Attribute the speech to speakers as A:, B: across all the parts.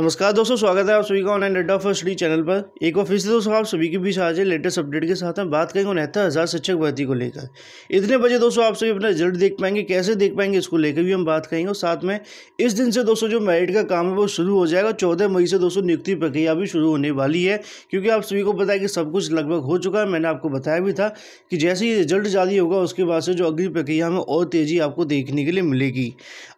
A: नमस्कार दोस्तों स्वागत है आप सभी का ऑनलाइन अड्डा फर्स्ट डी चैनल पर एक बार फिर से दोस्तों आप सभी के बीच आज लेटेस्ट अपडेट के साथ हम बात करेंगे उनहत्तर हज़ार शिक्षक भर्ती को लेकर इतने बजे दोस्तों आप सभी अपना रिजल्ट देख पाएंगे कैसे देख पाएंगे इसको लेकर भी हम बात करेंगे और साथ में इस दिन से दोस्तों जो मेरिट का काम है वो शुरू हो जाएगा चौदह मई से दोस्तों नियुक्ति प्रक्रिया भी शुरू होने वाली है क्योंकि आप सभी को पता है कि सब कुछ लगभग हो चुका है मैंने आपको बताया भी था कि जैसे ही रिजल्ट जारी होगा उसके बाद से जो अगली प्रक्रिया में और तेज़ी आपको देखने के लिए मिलेगी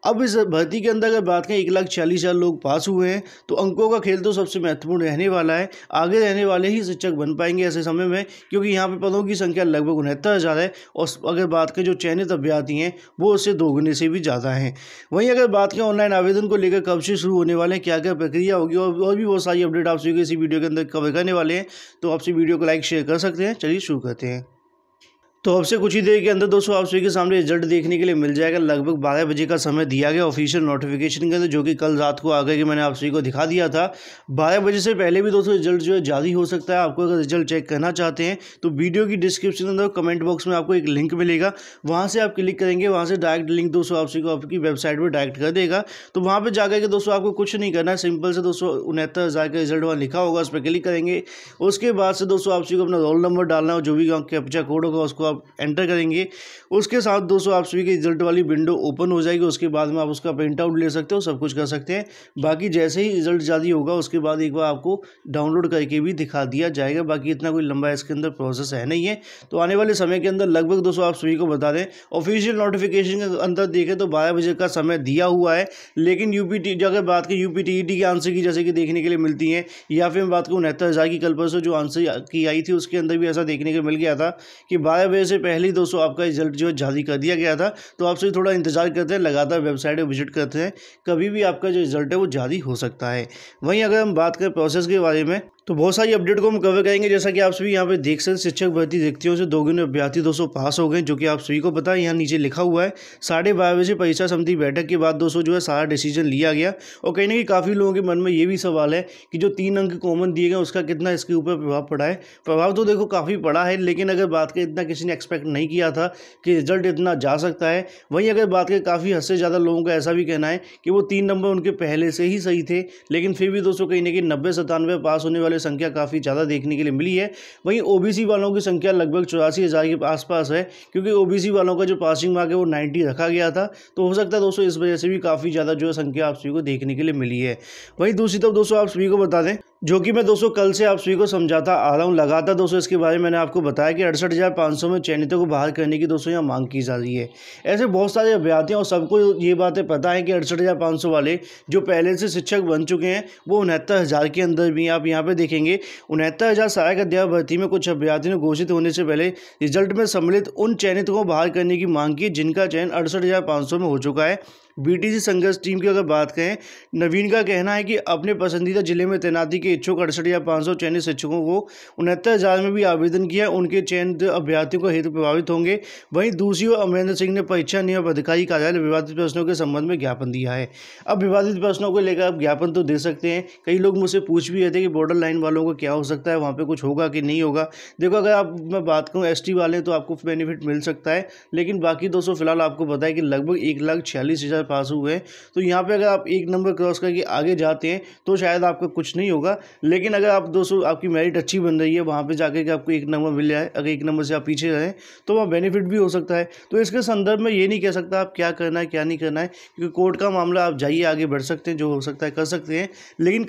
A: अब इस भर्ती के अंदर अगर बात करें एक लाख हज़ार लोग पास हुए हैं तो अंकों का खेल तो सबसे महत्वपूर्ण रहने वाला है आगे रहने वाले ही शिक्षक बन पाएंगे ऐसे समय में क्योंकि यहाँ पर पदों की संख्या लगभग उनहत्तर हज़ार है और अगर बात करें जो चयनित अभ्यर्थी हैं वो उससे दोगुने से भी ज़्यादा हैं वहीं अगर बात करें ऑनलाइन आवेदन को लेकर कब से शुरू होने वाले हैं क्या क्या प्रक्रिया होगी और और भी बहुत सारी अपडेट आप सभी इसी वीडियो के अंदर कवर करने वाले हैं तो आपसे वीडियो को लाइक शेयर कर सकते हैं चलिए शुरू करते हैं तो अब से कुछ ही देर के अंदर दोस्तों आप सभी के सामने रिजल्ट देखने के लिए मिल जाएगा लगभग बारह बजे का समय दिया गया ऑफिशियल नोटिफिकेशन के अंदर जो कि कल रात को आ गया कि मैंने आप सभी को दिखा दिया था बारह बजे से पहले भी दोस्तों रिजल्ट जो है जारी हो सकता है आपको अगर रिजल्ट चेक करना चाहते हैं तो वीडियो की डिस्क्रिप्शन के अंदर कमेंट बॉक्स में आपको एक लिंक मिलेगा वहाँ से आप क्लिक करेंगे वहाँ से डायरेक्ट लिंक दोस्तों आप सभी को आपकी वेबसाइट पर डायरेक्ट कर देगा तो वहाँ पर जाकर के दोस्तों आपको कुछ नहीं करना है सिंपल से दोस्तों उनहत्तर हज़ार का रिजल्ट वहाँ लिखा होगा उस पर क्लिक करेंगे उसके बाद से दोस्तों आप सभी को अपना रोल नंबर डालना हो जो भी कैप्चा कोड होगा उसको आप एंटर करेंगे उसके साथ दोस्तों आप सभी की रिजल्ट वाली विंडो ओपन हो जाएगी उसके बाद में आप उसका प्रिंट आउट ले सकते हो सब कुछ कर सकते हैं बाकी जैसे ही रिजल्ट जारी होगा उसके बाद एक बार आपको डाउनलोड करके भी दिखा दिया जाएगा बाकी इतना कोई लंबा इसके अंदर प्रोसेस है नहीं है तो आने वाले समय के अंदर लगभग दोस्तों आप सभी को बता दें ऑफिशियल नोटिफिकेशन के अंदर देखें तो बारह बजे का समय दिया हुआ है लेकिन यू पी अगर बात की यू पी के आंसर की जैसे कि देखने के लिए मिलती है या फिर हम बात करूँ उनहत्तर हज़ार की कल परसों जो आंसर की आई थी उसके अंदर भी ऐसा देखने को मिल गया था कि बारह बजे बजे से पहले ही दोस्तों आपका रिजल्ट जो है जारी कर दिया गया था तो आपसे थोड़ा इंतजार करते हैं लगातार वेबसाइट विजिट करते हैं कभी भी आपका जो रिजल्ट है वो जारी हो सकता है वहीं अगर हम बात करें प्रोसेस के बारे में तो बहुत सारी अपडेट को हम कवर करेंगे जैसा कि आप सभी यहाँ पे देख सकते शिक्षक भर्ती व्यक्तियों से दो गुण अभ्यर्थी दोस्तों पास हो गए जो कि आप सभी को पता है यहाँ नीचे लिखा हुआ है साढ़े बारह बजे परीक्षा समिति बैठक के बाद दोस्तों जो है सारा डिसीजन लिया गया और कहीं ना कहीं काफ़ी लोगों के मन में ये भी सवाल है कि जो तीन अंक कॉमन दिए गए उसका कितना इसके ऊपर प्रभाव पड़ा है प्रभाव तो देखो काफ़ी पड़ा है लेकिन अगर बात करें इतना किसी ने एक्सपेक्ट नहीं किया था कि रिजल्ट इतना जा सकता है वहीं अगर बात करें काफ़ी हद से ज़्यादा लोगों का ऐसा भी कहना है कि वो तीन नंबर उनके पहले से ही सही थे लेकिन फिर भी दोस्तों कहीं ना कहीं नब्बे सतानवे पास होने वाले में संख्या काफ़ी ज़्यादा देखने के लिए मिली है वहीं ओबीसी वालों की संख्या लगभग चौरासी हज़ार के आसपास है क्योंकि ओबीसी वालों का जो पासिंग मार्क है वो नाइन्टी रखा गया था तो हो सकता है दोस्तों इस वजह से भी काफ़ी ज़्यादा जो संख्या आप सभी को देखने के लिए मिली है वहीं दूसरी तरफ दोस्तों आप सभी को बता दें जो कि मैं दोस्तों कल से आप सभी को समझाता आ रहा हूँ लगातार दोस्तों इसके बारे में मैंने आपको बताया कि अड़सठ हज़ार पाँच सौ में चयनितों को बाहर करने की दोस्तों यहाँ मांग की जा रही है ऐसे बहुत सारे अभ्यर्थियों और सबको ये बातें पता है कि अड़सठ हज़ार पाँच सौ वाले जो पहले से शिक्षक बन चुके हैं वो उनहत्तर हज़ार के अंदर भी आप यहाँ पर देखेंगे उनहत्तर हज़ार सहायक अध्यापक भर्ती में कुछ अभ्यर्थियों ने घोषित होने से पहले रिजल्ट में सम्मिलित उन चयनितों को बाहर करने की मांग की जिनका चयन अड़सठ हज़ार पाँच सौ में हो चुका है बीटीसी संघर्ष टीम की अगर बात करें नवीन का कहना है कि अपने पसंदीदा जिले में तैनाती के इच्छुक अड़सठ या पाँच सौ चयनित शिक्षकों को उनहत्तर हज़ार में भी आवेदन किया उनके चयनित अभ्यर्थियों का हेतु प्रभावित होंगे वहीं दूसरी ओर अमरेंद्र सिंह ने परीक्षा नियम अधिकारी कार्यालय विवादित प्रश्नों के संबंध में ज्ञापन दिया है अब विवादित प्रश्नों को लेकर आप ज्ञापन तो दे सकते हैं कई लोग मुझसे पूछ भी रहे थे कि बॉर्डर लाइन वालों को क्या हो सकता है वहाँ पर कुछ होगा कि नहीं होगा देखो अगर आप मैं बात करूँ एस वाले तो आपको बेनिफिट मिल सकता है लेकिन बाकी दोस्तों फिलहाल आपको बताया कि लगभग एक लाख छियालीस हज़ार पास हुए हैं तो यहाँ पे अगर आप एक नंबर क्रॉस करके आगे जाते हैं तो शायद आपका कुछ नहीं होगा लेकिन अगर आप दोस्तों आपकी मेरिट अच्छी बन रही है वहाँ पर जाकर के आपको एक नंबर मिल जाए अगर एक नंबर से आप पीछे रहें तो वहाँ बेनिफिट भी हो सकता है तो इसके संदर्भ में ये नहीं कह सकता आप क्या करना है क्या नहीं करना है क्योंकि कोर्ट का मामला आप जाइए आगे बढ़ सकते हैं जो हो सकता है कर सकते हैं लेकिन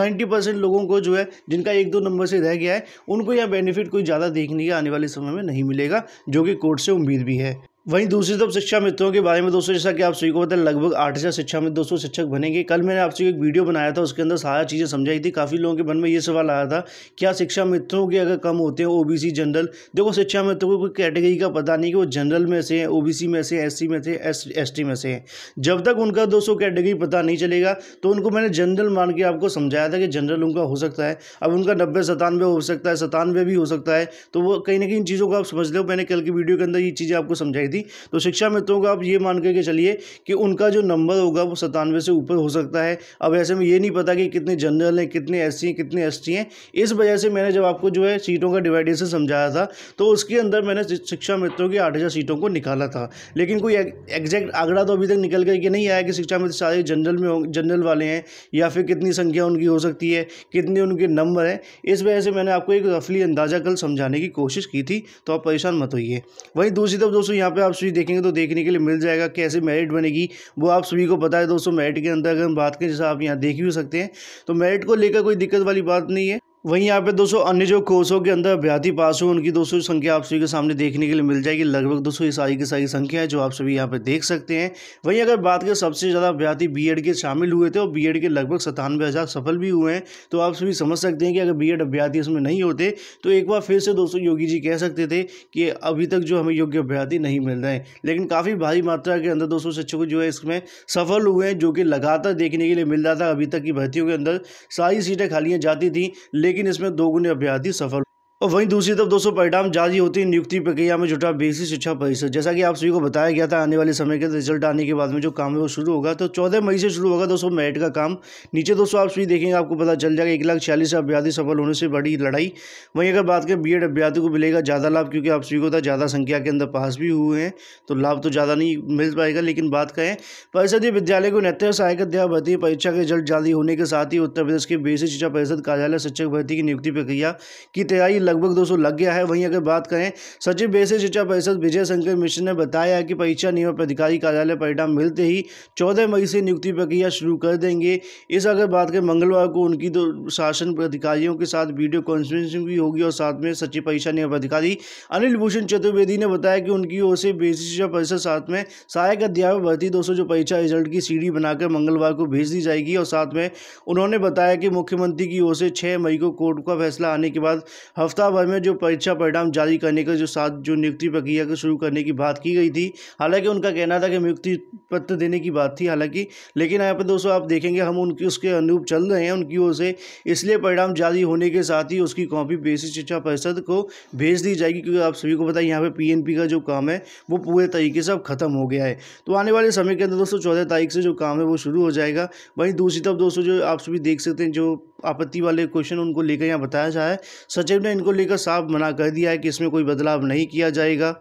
A: नाइन्टी परसेंट लोगों को जो है जिनका एक दो नंबर से रह गया है उनको यह बेनिफिट कोई ज़्यादा देखने का आने वाले समय में नहीं मिलेगा जो कि कोर्ट से उम्मीद भी है वहीं दूसरी तरफ शिक्षा मित्रों के बारे में दोस्तों जैसा कि आप सभी को पता है लगभग आठ हज़ार शिक्षा मित्र दोस्तों शिक्षक बनेंगे कल मैंने आपसे एक वीडियो बनाया था उसके अंदर सारा चीज़ें समझाई थी काफ़ी लोगों के मन में ये सवाल आया था क्या शिक्षा मित्रों के अगर कम होते हैं ओबीसी जनरल देखो शिक्षा मित्रों को कोई कैटेगरी का पता नहीं कि वो जनरल में से हैं ओ में से एस में से एस में से हैं जब तक उनका दोस्तों कैटेगरी पता नहीं चलेगा तो उनको मैंने जनरल मान के आपको समझाया था कि जनरल उनका हो सकता है अब उनका नब्बे सतानवे हो सकता है सतानवे भी हो सकता है तो वो कहीं ना कहीं इन चीज़ों को आप समझ लो मैंने कल की वीडियो के अंदर ये चीज़ें आपको समझाई थी तो शिक्षा मित्रों का आप ये मान करके चलिए कि उनका जो नंबर होगा वो सतानवे से ऊपर हो सकता है अब ऐसे में ये नहीं पता कि कितने जनरल हैं कितने एस हैं कितने एस हैं इस वजह से मैंने जब आपको जो है सीटों का डिवाइडेशन समझाया था तो उसके अंदर मैंने शिक्षा मित्रों की आठ सीटों को निकाला था लेकिन कोई एग्जैक्ट आंकड़ा तो अभी तक निकल कि नहीं आया कि शिक्षा मित्र सारे जनरल में जनरल वाले हैं या फिर कितनी संख्या उनकी हो सकती है कितने उनके नंबर हैं इस वजह से मैंने आपको एक रफली अंदाज़ा कल समझाने की कोशिश की थी तो आप परेशान मत होइए वहीं दूसरी तरफ दोस्तों यहाँ पर पे आप सभी देखेंगे तो देखने के लिए मिल जाएगा कैसे मेरिट बनेगी वो आप सभी को पता है दोस्तों मेरिट के अंदर अगर हम बात करें जैसा आप यहाँ देख भी सकते हैं तो मेरिट को लेकर कोई दिक्कत वाली बात नहीं है वहीं यहाँ पे दोस्तों अन्य जो कोर्सों के अंदर अभ्यार्थी पास हुए उनकी दोस्तों संख्या आप सभी के सामने देखने के लिए मिल जाएगी लगभग दोस्तों ये सारी की सारी संख्या है जो आप सभी यहाँ पे देख सकते हैं वहीं अगर बात करें सबसे ज़्यादा अभ्यार्थी बीएड के शामिल हुए थे और बीएड के लगभग सतानवे हज़ार सफल भी हुए हैं तो आप सभी समझ सकते हैं कि अगर बी अभ्यर्थी इसमें नहीं होते तो एक बार फिर से दोस्तों योगी जी कह सकते थे कि अभी तक जो हमें योग्य अभ्यार्थी नहीं मिल रहे हैं लेकिन काफ़ी भारी मात्रा के अंदर दोस्तों शिक्षक जो है इसमें सफल हुए हैं जो कि लगातार देखने के लिए मिल रहा था अभी तक की भर्तियों के अंदर सारी सीटें खालियाँ जाती थी लेकिन इसमें दोगुने अभ्यर्थी सफल और वहीं दूसरी तरफ दोस्तों परिणाम जारी होती नियुक्ति प्रक्रिया में जुटा बेसिक शिक्षा परिषद जैसा कि आप सभी को बताया गया था आने वाले समय के रिजल्ट आने के बाद में जो काम है वो शुरू होगा तो चौदह मई से शुरू होगा दोस्तों मेरिट का काम नीचे दोस्तों आप सभी देखेंगे आपको पता चल जाएगा एक लाख छियालीस अभ्यर्थी सफल होने से बड़ी लड़ाई वहीं अगर बात करें बी एड अभ्यर्थी को मिलेगा ज़्यादा लाभ क्योंकि आप सभी को था ज़्यादा संख्या के अंदर पास भी हुए हैं तो लाभ तो ज़्यादा नहीं मिल पाएगा लेकिन बात करें परिषदीय विद्यालय को उनहत्तर सहायक अध्यापक भर्ती परीक्षा के रिजल्ट जारी होने के साथ ही उत्तर प्रदेश के बेसिक शिक्षा परिषद कार्यालय शिक्षक भर्ती की नियुक्ति प्रक्रिया की तैयारी लगभग दोस्तों लग गया है वहीं अगर बात करें सचिव बेसिक शिक्षा परिषद विजय शंकर मिश्र ने बताया कि परीक्षा नियम पदाधिकारी कार्यालय परिणाम मिलते ही चौदह मई से नियुक्ति प्रक्रिया शुरू कर देंगे इस अगर बात करें मंगलवार को उनकी दो तो शासन अधिकारियों के साथ वीडियो कॉन्फ्रेंसिंग भी होगी और साथ में सचिव परीक्षा नियम अधिकारी अनिल भूषण चतुर्वेदी ने बताया कि उनकी ओर से बेसिक शिक्षा परिषद साथ में सहायक अध्यापक भर्ती दोस्तों जो परीक्षा रिजल्ट की सीढ़ी बनाकर मंगलवार को भेज दी जाएगी और साथ में उन्होंने बताया कि मुख्यमंत्री की ओर से छह मई को कोर्ट का फैसला आने के बाद हफ्ता सप्ताह भर में जो परीक्षा परिणाम जारी करने का जो साथ जो नियुक्ति प्रक्रिया को शुरू करने की बात की गई थी हालांकि उनका कहना था कि नियुक्ति पत्र देने की बात थी हालांकि लेकिन यहाँ पर दोस्तों आप देखेंगे हम उनकी उसके अनुरूप चल रहे हैं उनकी ओर से इसलिए परिणाम जारी होने के साथ ही उसकी कॉपी बेसिक शिक्षा परिषद को भेज दी जाएगी क्योंकि आप सभी को पता है यहाँ पर पी का जो काम है वो पूरे तरीके से अब खत्म हो गया है तो आने वाले समय के अंदर दोस्तों चौदह तारीख से जो काम है वो शुरू हो जाएगा वहीं दूसरी तरफ दोस्तों जो आप सभी देख सकते हैं जो आपत्ति वाले क्वेश्चन उनको लेकर यहाँ बताया जाए सचिव ने इनको को लेकर साफ मना कर दिया है कि इसमें कोई बदलाव नहीं किया जाएगा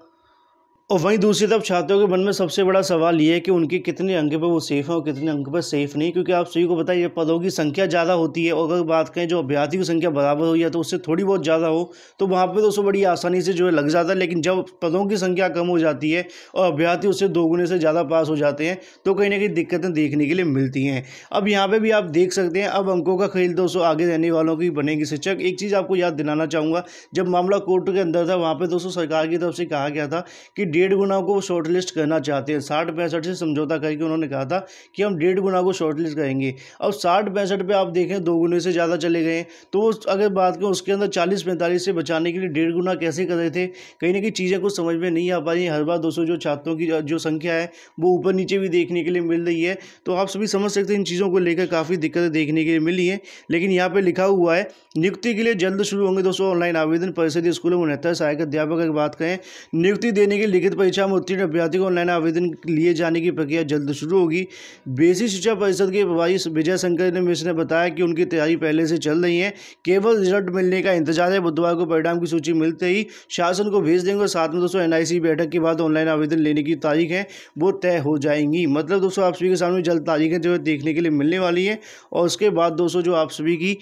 A: और वहीं दूसरी तरफ छात्रों के मन में सबसे बड़ा सवाल ये है कि उनके कितने अंक पर वो सेफ़ हैं और कितने अंक पर सेफ़ नहीं क्योंकि आप सभी को बताइए पदों की संख्या ज़्यादा होती है और अगर बात करें जो अभ्यर्थियों की संख्या बराबर हो या तो उससे थोड़ी बहुत ज़्यादा हो तो वहाँ पर दोस्तों बड़ी आसानी से जो है लग जाता है लेकिन जब पदों की संख्या कम हो जाती है और अभ्यर्थी उससे दोगुने से ज़्यादा पास हो जाते हैं तो कहीं ना कहीं दिक्कतें देखने के लिए मिलती हैं अब यहाँ पर भी आप देख सकते हैं अब अंकों का खेल दोस्तों आगे रहने वालों की बनेगी शिक्षक एक चीज़ आपको याद दिलाना चाहूँगा जब मामला कोर्ट के अंदर था वहाँ पर दोस्तों सरकार की तरफ से कहा गया था कि डेढ़ गुना को शॉर्ट लिस्ट करना चाहते हैं साठ पैंसठ से समझौता करके उन्होंने कहा था कि हम डेढ़ गुना को शॉर्ट लिस्ट करेंगे अब साठ पैंसठ पे आप देखें दो गुने से ज़्यादा चले गए तो अगर बात करें उसके अंदर चालीस पैंतालीस से बचाने के लिए डेढ़ गुना कैसे कर रहे थे कहीं ना कहीं चीज़ें कुछ समझ में नहीं आ पा रही हर बार दोस्तों जो छात्रों की जो संख्या है वो ऊपर नीचे भी देखने के लिए मिल रही है तो आप सभी समझ सकते हैं इन चीज़ों को लेकर काफ़ी दिक्कतें देखने के लिए मिली हैं लेकिन यहाँ पर लिखा हुआ है नियुक्ति के लिए जल्द शुरू होंगे दोस्तों ऑनलाइन आवेदन परिषद स्कूलों में उनहत्तर सहायक अध्यापक अगर बात करें नियुक्ति देने के लिए लिखित परीक्षा में उत्तीर्ण अभ्यर्थियों को ऑनलाइन आवेदन लिए जाने की प्रक्रिया जल्द शुरू होगी बेसिक शिक्षा परिषद के प्रभारी विजय शंकर मिश्र ने बताया कि उनकी तैयारी पहले से चल रही है केवल रिजल्ट मिलने का इंतजार है बुधवार को परिणाम की सूची मिलते ही शासन को भेज देंगे और साथ में दोस्तों एनआईसी बैठक के बाद ऑनलाइन आवेदन लेने की तारीख है वो तय हो जाएंगी मतलब दोस्तों आप सभी के सामने जल्द तारीखें जो है देखने के लिए मिलने वाली है और उसके बाद दोस्तों जो आप सभी की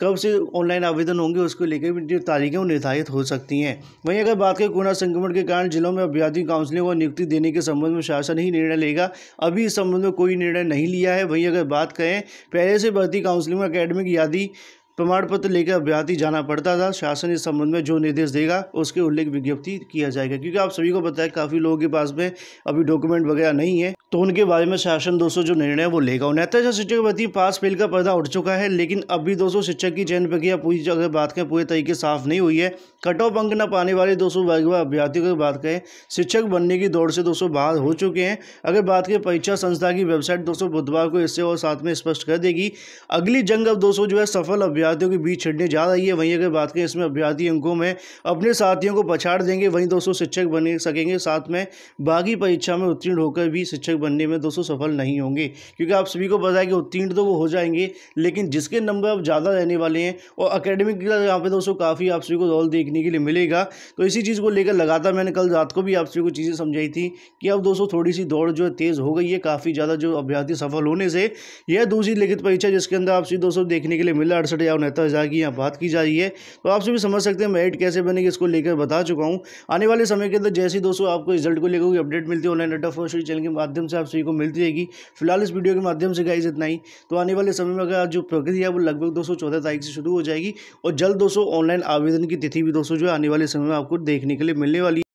A: कब से ऑनलाइन आवेदन होंगे उसको लेकर भी तारीखें निर्धारित हो सकती हैं वहीं अगर बात करें कोरोना संक्रमण के कारण जिलों में अभ्यर्थी काउंसिलिंग और नियुक्ति देने के संबंध में शासन ही निर्णय लेगा अभी इस संबंध में कोई निर्णय नहीं लिया है वहीं अगर बात करें पहले से भर्ती में अकेडमिक यादी प्रमाण पत्र लेकर अभ्यर्थी जाना पड़ता था शासन इस संबंध में जो निर्देश देगा उसके उल्लेख विज्ञप्ति किया जाएगा क्योंकि आप सभी को बताया काफ़ी लोगों के पास में अभी डॉक्यूमेंट वगैरह नहीं है तो उनके बारे में शासन दोस्तों जो निर्णय वो लेगा उन्हें अत्याचार शिक्षक प्रति पास फेल का पर्दा उठ चुका है लेकिन अभी दोस्तों शिक्षक की चयन प्रक्रिया पूरी अगर बात करें पूरे तरीके साफ नहीं हुई है कट ऑफ अंक न पाने वाले दोस्तों वर्गवा अभ्यर्थियों की बात करें शिक्षक बनने की दौड़ से दोस्तों बाहर हो चुके हैं अगर बात करें परीक्षा संस्था की वेबसाइट दोस्तों बुधवार को इससे और साथ में स्पष्ट कर देगी अगली जंग अब दोस्तों जो है सफल अभ्यर्थियों के बीच छिड़ने जा रही है वहीं अगर बात करें इसमें अभ्यर्थी अंकों में अपने साथियों को पछाड़ देंगे वहीं दोस्तों शिक्षक बने सकेंगे साथ में बाकी परीक्षा में उत्तीर्ण होकर भी शिक्षक शिक्षक बनने में दोस्तों सफल नहीं होंगे क्योंकि आप सभी को पता है कि उत्तीर्ण तो वो हो जाएंगे लेकिन जिसके नंबर अब ज़्यादा रहने वाले हैं और अकेडमिक यहाँ पे दोस्तों काफ़ी आप सभी को रोल देखने के लिए मिलेगा तो इसी चीज़ को लेकर लगातार मैंने कल रात को भी आप सभी को चीज़ें समझाई थी कि अब दोस्तों थोड़ी सी दौड़ जो है तेज़ हो गई है काफ़ी ज़्यादा जो अभ्यर्थी सफल होने से यह दूसरी लिखित परीक्षा जिसके अंदर आप सभी दोस्तों देखने के लिए मिला अड़सठ हज़ार उनहत्तर हज़ार की यहाँ बात की जा रही है तो आप सभी समझ सकते हैं मेरिट कैसे बनेगी इसको लेकर बता चुका हूँ आने वाले समय के अंदर जैसे ही दोस्तों आपको रिजल्ट को लेकर कोई अपडेट मिलती है ऑनलाइन अड्डा फोर्स चैनल के माध्यम से आप सभी को मिलती रहेगी फिलहाल इस वीडियो के माध्यम से गाइज इतना ही तो आने वाले समय में अगर जो प्रगति है वो लगभग दो तारीख से शुरू हो जाएगी और जल्द दोस्तों ऑनलाइन आवेदन की तिथि भी दोस्तों जो आने वाले समय में आपको देखने के लिए मिलने वाली